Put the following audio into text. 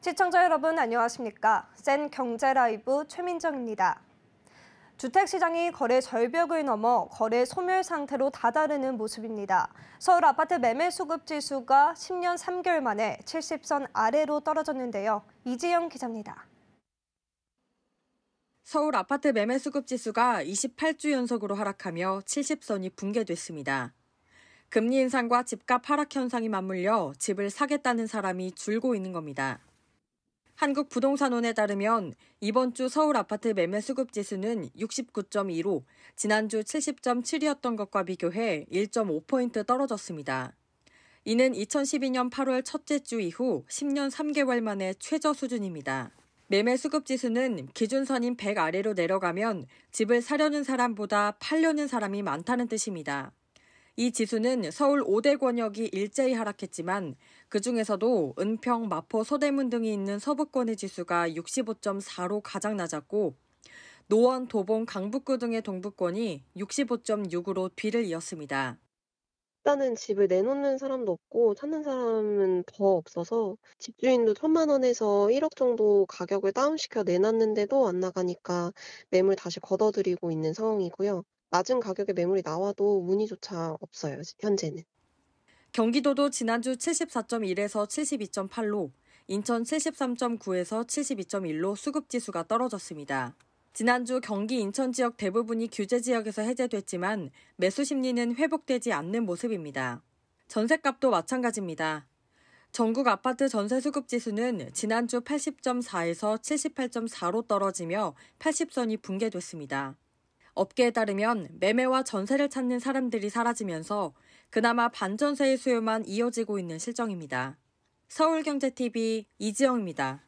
시청자 여러분 안녕하십니까? 센 경제 라이브 최민정입니다. 주택시장이 거래 절벽을 넘어 거래 소멸 상태로 다다르는 모습입니다. 서울 아파트 매매 수급 지수가 10년 3개월 만에 70선 아래로 떨어졌는데요. 이지영 기자입니다. 서울 아파트 매매 수급 지수가 28주 연속으로 하락하며 70선이 붕괴됐습니다. 금리 인상과 집값 하락 현상이 맞물려 집을 사겠다는 사람이 줄고 있는 겁니다. 한국부동산원에 따르면 이번 주 서울 아파트 매매 수급 지수는 69.2로 지난주 70.7이었던 것과 비교해 1.5포인트 떨어졌습니다. 이는 2012년 8월 첫째 주 이후 10년 3개월 만에 최저 수준입니다. 매매 수급 지수는 기준선인 100 아래로 내려가면 집을 사려는 사람보다 팔려는 사람이 많다는 뜻입니다. 이 지수는 서울 5대 권역이 일제히 하락했지만 그중에서도 은평, 마포, 서대문 등이 있는 서부권의 지수가 65.4로 가장 낮았고 노원, 도봉, 강북구 등의 동북권이 65.6으로 뒤를 이었습니다. 일단은 집을 내놓는 사람도 없고 찾는 사람은 더 없어서 집주인도 천만 원에서 1억 정도 가격을 다운시켜 내놨는데도 안 나가니까 매물 다시 걷어들이고 있는 상황이고요. 낮은 가격에 매물이 나와도 문의조차 없어요, 현재는. 경기도도 지난주 74.1에서 72.8로, 인천 73.9에서 72.1로 수급지수가 떨어졌습니다. 지난주 경기 인천 지역 대부분이 규제 지역에서 해제됐지만 매수 심리는 회복되지 않는 모습입니다. 전셋값도 마찬가지입니다. 전국 아파트 전세 수급 지수는 지난주 80.4에서 78.4로 떨어지며 80선이 붕괴됐습니다. 업계에 따르면 매매와 전세를 찾는 사람들이 사라지면서 그나마 반전세의 수요만 이어지고 있는 실정입니다. 서울경제TV 이지영입니다.